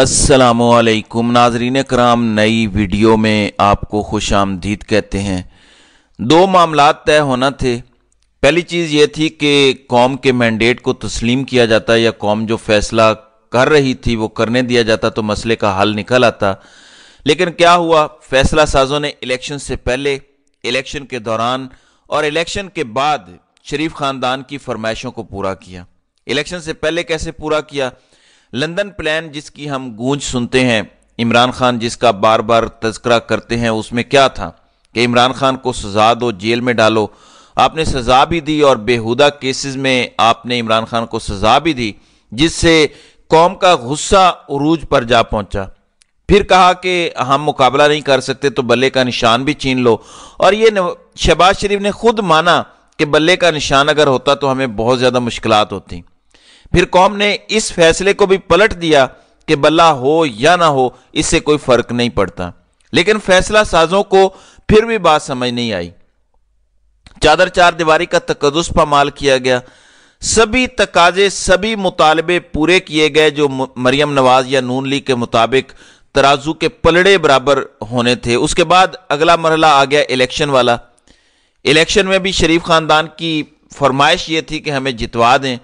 असलकुम नाजरीन कराम नई वीडियो में आपको खुश आमदीद कहते हैं दो मामला तय होना थे पहली चीज़ ये थी कि कौम के मैंडेट को तस्लीम किया जाता या कौम जो फैसला कर रही थी वो करने दिया जाता तो मसले का हल निकल आता लेकिन क्या हुआ फैसला साजों ने इलेक्शन से पहले इलेक्शन के दौरान और इलेक्शन के बाद शरीफ ख़ानदान की फरमाइशों को पूरा किया इलेक्शन से पहले कैसे पूरा किया लंदन प्लान जिसकी हम गूंज सुनते हैं इमरान खान जिसका बार बार तस्करा करते हैं उसमें क्या था कि इमरान खान को सजा दो जेल में डालो आपने सजा भी दी और बेहुदा केसेस में आपने इमरान खान को सजा भी दी जिससे कौम का गुस्सा उरूज पर जा पहुंचा फिर कहा कि हम मुकाबला नहीं कर सकते तो बल्ले का निशान भी छीन लो और ये शहबाज शरीफ ने खुद माना कि बल्ले का निशान अगर होता तो हमें बहुत ज़्यादा मुश्किल होती फिर कौम ने इस फैसले को भी पलट दिया कि बल्ला हो या ना हो इससे कोई फर्क नहीं पड़ता लेकिन फैसला साजों को फिर भी बात समझ नहीं आई चादर चार दीवारी का तकदस पमाल किया गया सभी तकाजे सभी मुतालबे पूरे किए गए जो मरियम नवाज या नून लीग के मुताबिक तराजू के पलड़े बराबर होने थे उसके बाद अगला मरला आ गया इलेक्शन वाला इलेक्शन में भी शरीफ खानदान की फरमाइश ये थी कि हमें जितवा दें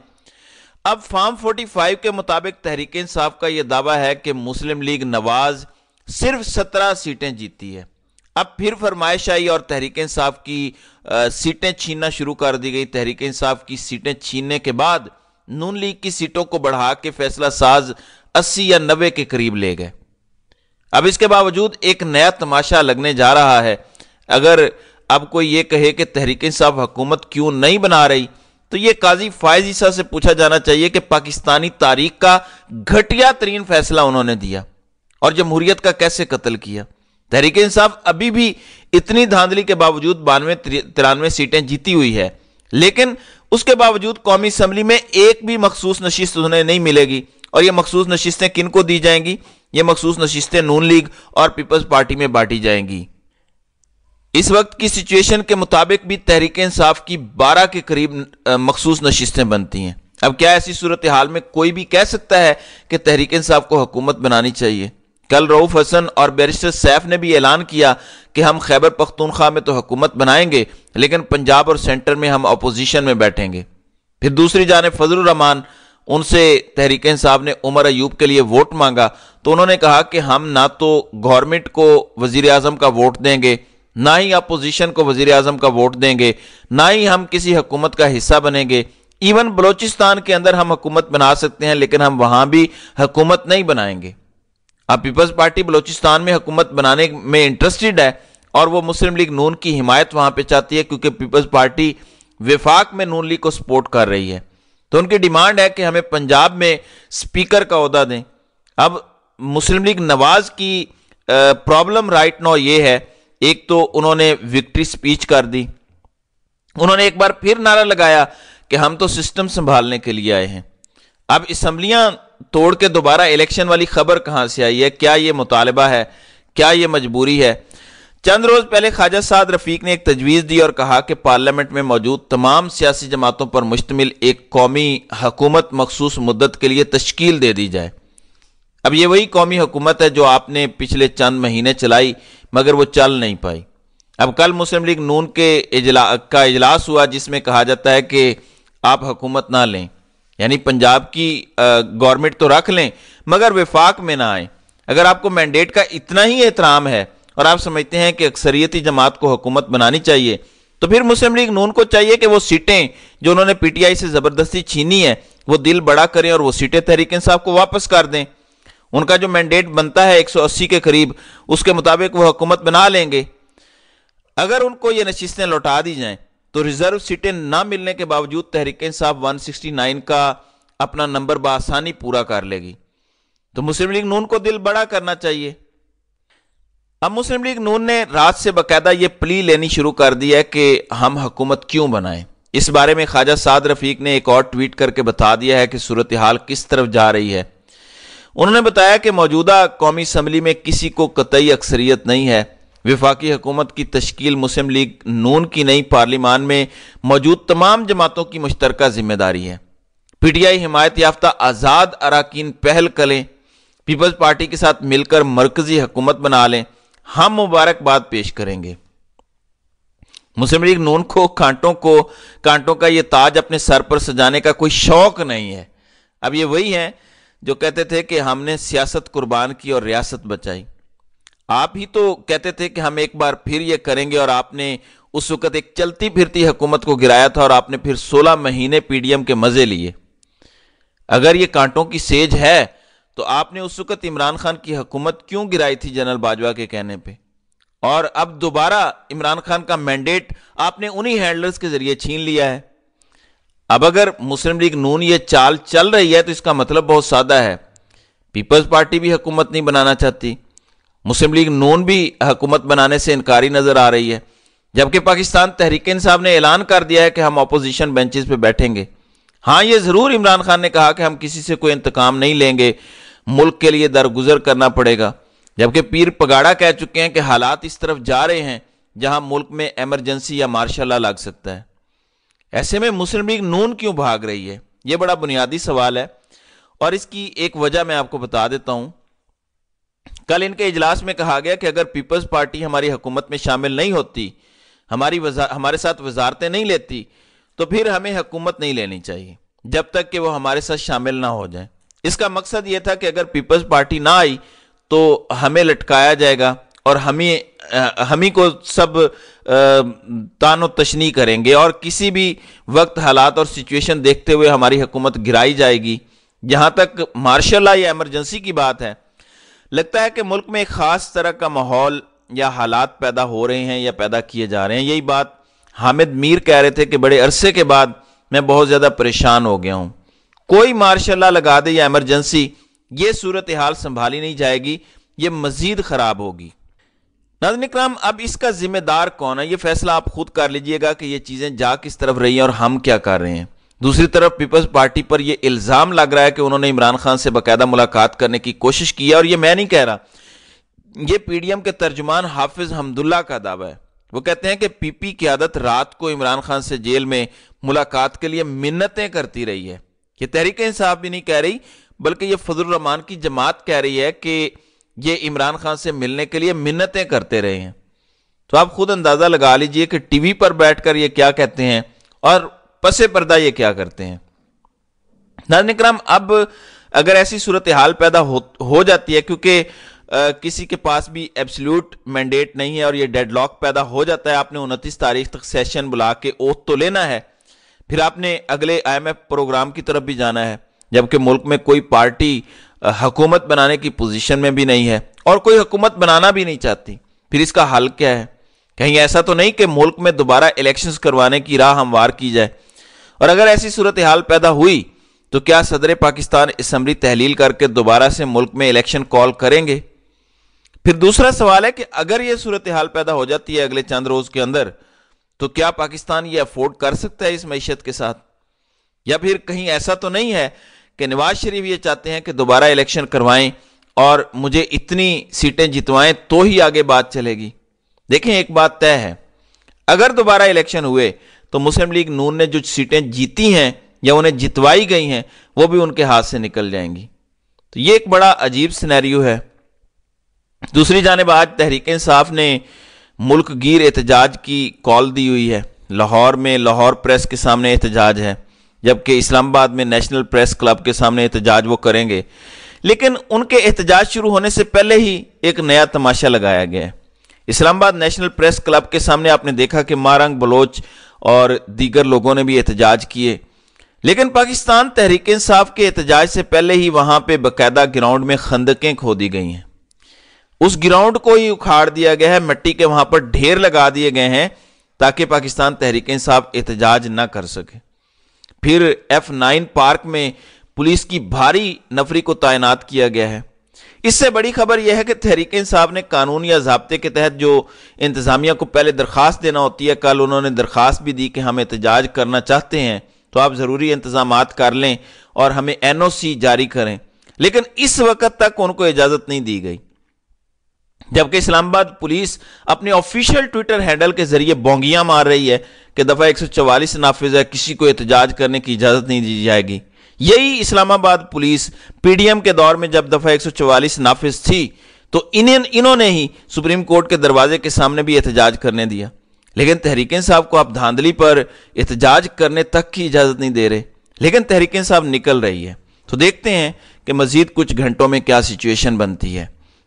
अब फोर्टी 45 के मुताबिक तहरीक इंसाफ का यह दावा है कि मुस्लिम लीग नवाज सिर्फ 17 सीटें जीती है अब फिर फरमाइश आई और तहरीक इंसाफ की सीटें छीनना शुरू कर दी गई तहरीक इंसाफ की सीटें छीनने के बाद नून लीग की सीटों को बढ़ा के फैसला साज अस्सी या नबे के करीब ले गए अब इसके बावजूद एक नया तमाशा लगने जा रहा है अगर अब कोई ये कहे कि तहरीक इंसाफ हुकूमत क्यों नहीं बना रही तो ये काजी फायज ईसा से पूछा जाना चाहिए कि पाकिस्तानी तारीख का घटिया तरीन फैसला उन्होंने दिया और जमहूरियत का कैसे कत्ल किया तहरीक इंसाफ अभी भी इतनी धांधली के बावजूद बानवे तिरानवे सीटें जीती हुई है लेकिन उसके बावजूद कौमी असम्बली में एक भी मखसूस नशिस्त उन्हें नहीं मिलेगी और ये मखसूस नशिस्तें किन को दी जाएंगी ये मखसूस नशिस्तें नून लीग और पीपल्स पार्टी में बांटी जाएंगी इस वक्त की सिचुएशन के मुताबिक भी तहरीक इंसाफ की बारह के करीब मखसूस नशिस्तें बनती हैं अब क्या ऐसी सूरत हाल में कोई भी कह सकता है कि तहरीक इंसाफ को हुकूमत बनानी चाहिए कल रऊफ हसन और बैरिस्टर सैफ ने भी ऐलान किया कि हम खैबर पख्तूनख्वा में तो हुकूमत बनाएंगे लेकिन पंजाब और सेंटर में हम अपोजिशन में बैठेंगे फिर दूसरी जाने फजलरहमान उनसे तहरीक इंसाफ ने उमर अयूब के लिए वोट मांगा तो उन्होंने कहा कि हम ना तो गवर्नमेंट को वजीर अजम का वोट देंगे ना ही अपोजिशन को वजीर अजम का वोट देंगे ना ही हम किसी हकूमत का हिस्सा बनेंगे इवन बलोचिस्तान के अंदर हम हुकूमत बना सकते हैं लेकिन हम वहां भी हुकूमत नहीं बनाएंगे अब पीपल्स पार्टी बलोचिस्तान में हुकूमत बनाने में इंटरेस्टेड है और वो मुस्लिम लीग नून की हिमायत वहां पर चाहती है क्योंकि पीपल्स पार्टी विफाक में नून लीग को सपोर्ट कर रही है तो उनकी डिमांड है कि हमें पंजाब में स्पीकर का अहदा दें अब मुस्लिम लीग नवाज की प्रॉब्लम राइट नाउ ये है एक तो उन्होंने विक्ट्री स्पीच कर दी उन्होंने एक बार फिर नारा लगाया कि हम तो सिस्टम संभालने के लिए आए हैं अब इसम्बलियां तोड़ के दोबारा इलेक्शन वाली खबर कहां से आई है क्या यह मुतालबा है क्या यह मजबूरी है चंद रोज पहले ख्वाजा साद रफीक ने एक तजवीज़ दी और कहा कि पार्लियामेंट में मौजूद तमाम सियासी जमातों पर मुश्तमिल एक कौमी हकूमत मखसूस मुद्दत के लिए तश्कील दे दी जाए अब ये वही कौमी हुकूमत है जो आपने पिछले चंद महीने चलाई मगर वो चल नहीं पाई अब कल मुस्लिम लीग नून के इजला का इजलास हुआ जिसमें कहा जाता है कि आप हुकूमत ना लें यानी पंजाब की गवर्नमेंट तो रख लें मगर विफाक में ना आए अगर आपको मैंडेट का इतना ही एहतराम है और आप समझते हैं कि अक्सरियती जमात को हुकूमत बनानी चाहिए तो फिर मुस्लिम लीग नून को चाहिए कि वो सीटें जो उन्होंने पीटीआई से ज़बरदस्ती छीनी है वो दिल बड़ा करें और वो सीटें तहरीक इंसाफ को वापस कर दें उनका जो मैंडेट बनता है 180 के करीब उसके मुताबिक वो हुकूमत बना लेंगे अगर उनको ये नशिस्तें लौटा दी जाएं तो रिजर्व सीटें ना मिलने के बावजूद तहरीक इंसाफ 169 का अपना नंबर बसानी पूरा कर लेगी तो मुस्लिम लीग नून को दिल बड़ा करना चाहिए अब मुस्लिम लीग नून ने रात से बाकायदा ये प्ली लेनी शुरू कर दी है कि हम हुकूमत क्यों बनाएं इस बारे में ख्वाजा साद रफीक ने एक और ट्वीट करके बता दिया है कि सूरत हाल किस तरफ जा रही है उन्होंने बताया कि मौजूदा कौमी असम्बली में किसी को कतई अक्सरियत नहीं है विफाकी हुकूमत की तश्कील मुस्लिम लीग नून की नई पार्लिमान में मौजूद तमाम जमातों की मुश्तर जिम्मेदारी है पीटीआई हिमायत याफ्ता आज़ाद अरकान पहल करें पीपल्स पार्टी के साथ मिलकर मरकजी हुकूमत बना लें हम मुबारकबाद पेश करेंगे मुस्लिम लीग नून को कांटों को कांटों का यह ताज अपने सर पर सजाने का कोई शौक नहीं है अब ये वही है जो कहते थे कि हमने सियासत कुर्बान की और रियासत बचाई आप ही तो कहते थे कि हम एक बार फिर ये करेंगे और आपने उस वक़्त एक चलती फिरती हुकूमत को गिराया था और आपने फिर 16 महीने पीडीएम के मज़े लिए अगर ये कांटों की सेज है तो आपने उस वक़्त इमरान खान की हुकूमत क्यों गिराई थी जनरल बाजवा के कहने पे और अब दोबारा इमरान खान का मैंडेट आपने उन्हीं हैंडलर्स के ज़रिए छीन लिया है अब अगर मुस्लिम लीग नून ये चाल चल रही है तो इसका मतलब बहुत सादा है पीपल्स पार्टी भी हुकूमत नहीं बनाना चाहती मुस्लिम लीग नून भी हुकूमत बनाने से इनकारी नज़र आ रही है जबकि पाकिस्तान तहरीक इंसाफ ने ऐलान कर दिया है कि हम अपोजिशन बेंचेस पे बैठेंगे हाँ ये ज़रूर इमरान खान ने कहा कि हम किसी से कोई इंतकाम नहीं लेंगे मुल्क के लिए दरगुजर करना पड़ेगा जबकि पीर पगाड़ा कह चुके हैं कि हालात इस तरफ जा रहे हैं जहां मुल्क में एमरजेंसी या मार्शाला लग सकता है ऐसे में मुस्लिम लीग नून क्यों भाग रही है यह बड़ा बुनियादी सवाल है और इसकी एक वजह मैं आपको बता देता हूं कल इनके इजलास में कहा गया कि अगर पीपल्स पार्टी हमारी हुकूमत में शामिल नहीं होती हमारी हमारे साथ वजारतें नहीं लेती तो फिर हमें हुकूमत नहीं लेनी चाहिए जब तक कि वो हमारे साथ शामिल ना हो जाए इसका मकसद ये था कि अगर पीपल्स पार्टी ना आई तो हमें लटकाया जाएगा और हमें हम ही को सब तानो तशनी करेंगे और किसी भी वक्त हालात और सिचुएशन देखते हुए हमारी हुकूमत गिराई जाएगी जहाँ तक मार्शल या एमरजेंसी की बात है लगता है कि मुल्क में एक ख़ास तरह का माहौल या हालात पैदा हो रहे हैं या पैदा किए जा रहे हैं यही बात हामिद मीर कह रहे थे कि बड़े अरसे के बाद मैं बहुत ज़्यादा परेशान हो गया हूँ कोई मार्शल लगा दे या एमरजेंसी ये सूरत हाल संभाली नहीं जाएगी ये मज़ीद ख़राब होगी नाजन इक्राम अब इसका जिम्मेदार कौन है ये फैसला आप खुद कर लीजिएगा कि ये चीज़ें जा किस तरफ रही हैं और हम क्या कर रहे हैं दूसरी तरफ पीपल्स पार्टी पर यह इल्ज़ाम लग रहा है कि उन्होंने इमरान खान से बाकायदा मुलाकात करने की कोशिश की है और यह मैं नहीं कह रहा यह पीडीएम के तर्जुमान हाफिज हमदुल्ला का दावा है वो कहते हैं कि पीपी की आदत रात को इमरान खान से जेल में मुलाकात के लिए मिन्नतें करती रही है यह तहरीक इंसाफ भी नहीं कह रही बल्कि यह फजलरहमान की जमात कह रही है कि ये इमरान खान से मिलने के लिए मिन्नतें करते रहे हैं तो आप खुद अंदाजा लगा लीजिए कि टीवी पर बैठकर ये क्या कहते हैं और पसे पर्दा ये क्या करते हैं नाजन अब अगर ऐसी सूरत हाल पैदा हो, हो जाती है क्योंकि किसी के पास भी एब्सल्यूट मैंडेट नहीं है और ये डेडलॉक पैदा हो जाता है आपने उनतीस तारीख तक सेशन बुला के ओथ तो लेना है फिर आपने अगले आईएमएफ प्रोग्राम की तरफ भी जाना है जबकि मुल्क में कोई पार्टी हकूमत बनाने की पोजीशन में भी नहीं है और कोई हुकूमत बनाना भी नहीं चाहती फिर इसका हल क्या है कहीं ऐसा तो नहीं कि मुल्क में दोबारा इलेक्शंस करवाने की राह हमवार की जाए और अगर ऐसी सूरत हाल पैदा हुई तो क्या सदर पाकिस्तान इसम्बली तहलील करके दोबारा से मुल्क में इलेक्शन कॉल करेंगे फिर दूसरा सवाल है कि अगर यह सूरत हाल पैदा हो जाती है अगले चंद रोज के अंदर तो क्या पाकिस्तान ये अफोर्ड कर सकता है इस मीशत के साथ या फिर कहीं ऐसा तो नहीं है कि नवाज शरीफ ये चाहते हैं कि दोबारा इलेक्शन करवाएं और मुझे इतनी सीटें जितवाएं तो ही आगे बात चलेगी देखें एक बात तय है अगर दोबारा इलेक्शन हुए तो मुस्लिम लीग नून ने जो सीटें जीती हैं या उन्हें जितवाई गई हैं वो भी उनके हाथ से निकल जाएंगी तो ये एक बड़ा अजीब सिनेरियो है दूसरी जानब आज तहरीक इंसाफ ने मुल्क गिर एहतजाज की कॉल दी हुई है लाहौर में लाहौर प्रेस के सामने एहतजाज है जबकि इस्लामाबाद में नेशनल प्रेस क्लब के सामने एहतजाज वो करेंगे लेकिन उनके एहतजाज शुरू होने से पहले ही एक नया तमाशा लगाया गया है इस्लामाबाद नेशनल प्रेस क्लब के सामने आपने देखा कि मारंग बलोच और दीगर लोगों ने भी एहतजाज किए लेकिन पाकिस्तान तहरीक इंसाफ के एहतजाज से पहले ही वहां पर बाकायदा ग्राउंड में खंदकें खो दी गई हैं उस ग्राउंड को ही उखाड़ दिया गया है मिट्टी के वहां पर ढेर लगा दिए गए हैं ताकि पाकिस्तान तहरीक इंसाफ एहतजाज ना कर सके फिर एफ नाइन पार्क में पुलिस की भारी नफरी को तैनात किया गया है इससे बड़ी खबर यह है कि तहरीक साहब ने कानून या जबते के तहत जो इंतज़ामिया को पहले दरख्वास्त देना होती है कल उन्होंने दरख्वास्त भी दी कि हम एहतजाज करना चाहते हैं तो आप ज़रूरी इंतजाम कर लें और हमें एन ओ सी जारी करें लेकिन इस वक्त तक उनको इजाज़त नहीं दी गई जबकि इस्लामाबाद पुलिस अपने ऑफिशियल ट्विटर हैंडल के जरिए बोंगियां मार रही है कि दफ़ा 144 नाफिज है किसी को एहतजाज करने की इजाज़त नहीं दी जाएगी यही इस्लामाबाद पुलिस पीडीएम के दौर में जब दफ़ा 144 नाफिज थी तो इन्हें इन्होंने ही सुप्रीम कोर्ट के दरवाजे के सामने भी एहतजाज करने दिया लेकिन तहरीक साहब को आप धांधली पर एहतजाज करने तक की इजाज़त नहीं दे रहे लेकिन तहरीक साहब निकल रही है तो देखते हैं कि मज़ीद कुछ घंटों में क्या सिचुएशन बनती है